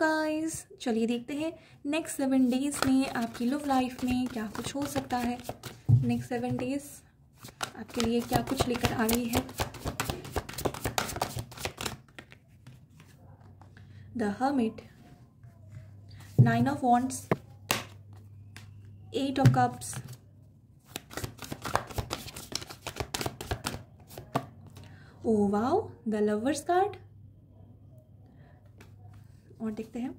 Guys चलिए देखते हैं नेक्स्ट सेवन डेज में आपकी लव लाइफ में क्या कुछ हो सकता है नेक्स्ट सेवन डेज आपके लिए क्या कुछ लेकर आ रही है the hermit nine of wands eight of cups oh wow the lovers card और देखते हैं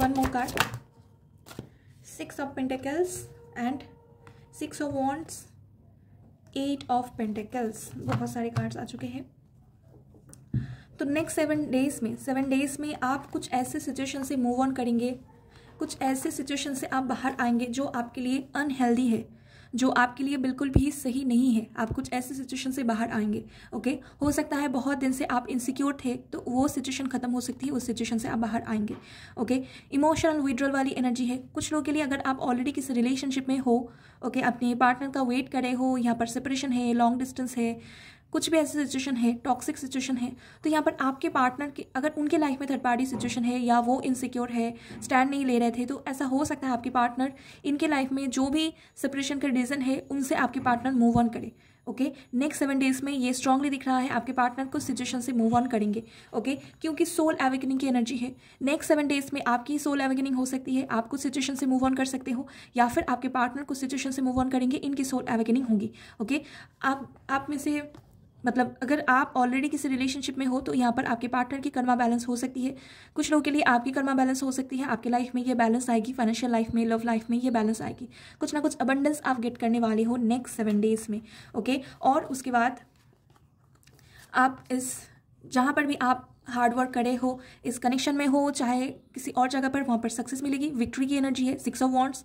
one more card six of pentacles and six of wands eight of pentacles बहुत सारे कार्ड्स आ चुके हैं तो नेक्स्ट सेवन डेज में सेवन डेज में आप कुछ ऐसे सिचुएशन से मूव ऑन करेंगे कुछ ऐसे सिचुएशन से आप बाहर आएंगे जो आपके लिए अनहेल्दी है जो आपके लिए बिल्कुल भी सही नहीं है आप कुछ ऐसे सिचुएशन से बाहर आएंगे ओके हो सकता है बहुत दिन से आप इनसिक्योर थे तो वो सिचुएशन खत्म हो सकती है उस सिचुएशन से आप बाहर आएंगे ओके इमोशनल विड्रॉल वाली एनर्जी है कुछ लोगों के लिए अगर आप ऑलरेडी किसी रिलेशनशिप में हो ओके अपने पार्टनर का वेट करे हो यहाँ पर सेपरेशन है लॉन्ग डिस्टेंस है कुछ भी ऐसी सिचुएशन है टॉक्सिक सिचुएशन है तो यहाँ पर आपके पार्टनर के अगर उनके लाइफ में थर्ड पार्टी सिचुएशन है या वो इनसिक्योर है स्टैंड नहीं ले रहे थे तो ऐसा हो सकता है आपके पार्टनर इनके लाइफ में जो भी सेपरेशन का रीज़न है उनसे आपके पार्टनर मूव ऑन करे ओके नेक्स्ट सेवन डेज में ये स्ट्रांगली दिख रहा है आपके पार्टनर को सिचुएशन से मूव ऑन करेंगे ओके okay? क्योंकि सोल एवेकनिंग की एनर्जी है नेक्स्ट सेवन डेज में आपकी सोल एवेकनिंग हो सकती है आप कुछ सिचुएशन से मूव ऑन कर सकते हो या फिर आपके पार्टनर को सिचुएशन से मूव ऑन करेंगे इनकी सोल एवेकनिंग होगी ओके okay? आप आप में से मतलब अगर आप ऑलरेडी किसी रिलेशनशिप में हो तो यहाँ पर आपके पार्टनर की कर्मा बैलेंस हो सकती है कुछ लोगों के लिए आपकी कर्मा बैलेंस हो सकती है आपके लाइफ में ये बैलेंस आएगी फाइनेंशियल लाइफ में लव लाइफ में ये बैलेंस आएगी कुछ ना कुछ अबंडेंस आप गेट करने वाले हो नेक्स्ट सेवन डेज में ओके और उसके बाद आप इस जहाँ पर भी आप हार्डवर्क करे हो इस कनेक्शन में हो चाहे किसी और जगह पर वहाँ पर सक्सेस मिलेगी विक्ट्री की एनर्जी है सिक्स ऑफ वॉन्ट्स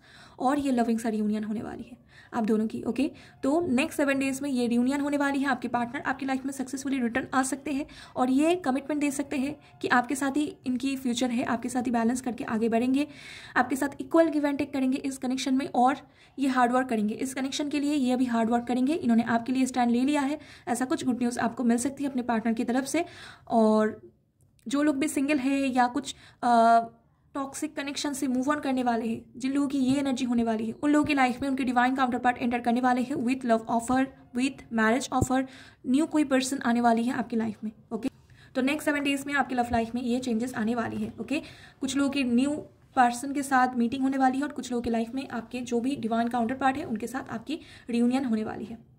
और ये लविंग सा रियूनियन होने वाली है आप दोनों की ओके तो नेक्स्ट सेवन डेज में ये रियूनियन होने वाली है आपके पार्टनर आपकी लाइफ में सक्सेसफुली रिटर्न आ सकते हैं और ये कमिटमेंट दे सकते हैं कि आपके साथ ही इनकी फ्यूचर है आपके साथ ही बैलेंस करके आगे बढ़ेंगे आपके साथ इक्वल गिव एंड टेक करेंगे इस कनेक्शन में और ये हार्डवर्क करेंगे इस कनेक्शन के लिए ये भी हार्डवर्क करेंगे इन्होंने आपके लिए स्टैंड ले लिया है ऐसा कुछ गुड न्यूज़ आपको मिल सकती है अपने पार्टनर की तरफ से और जो लोग भी सिंगल है या कुछ टॉक्सिक कनेक्शन से मूव ऑन करने वाले हैं जिन लोगों की ये एनर्जी होने वाली है उन लोगों की लाइफ में उनके डिवाइन काउंटर पार्ट एंटर करने वाले हैं with love offer with marriage offer new कोई पर्सन आने वाली है आपकी लाइफ में ओके तो नेक्स्ट सेवन डेज में आपकी लव लाइफ में ये चेंजेस आने वाली है ओके कुछ लोगों की न्यू पर्सन के साथ मीटिंग होने वाली है और कुछ लोगों की लाइफ में आपके जो भी डिवाइन काउंटर पार्ट है उनके साथ आपकी रियूनियन होने वाली है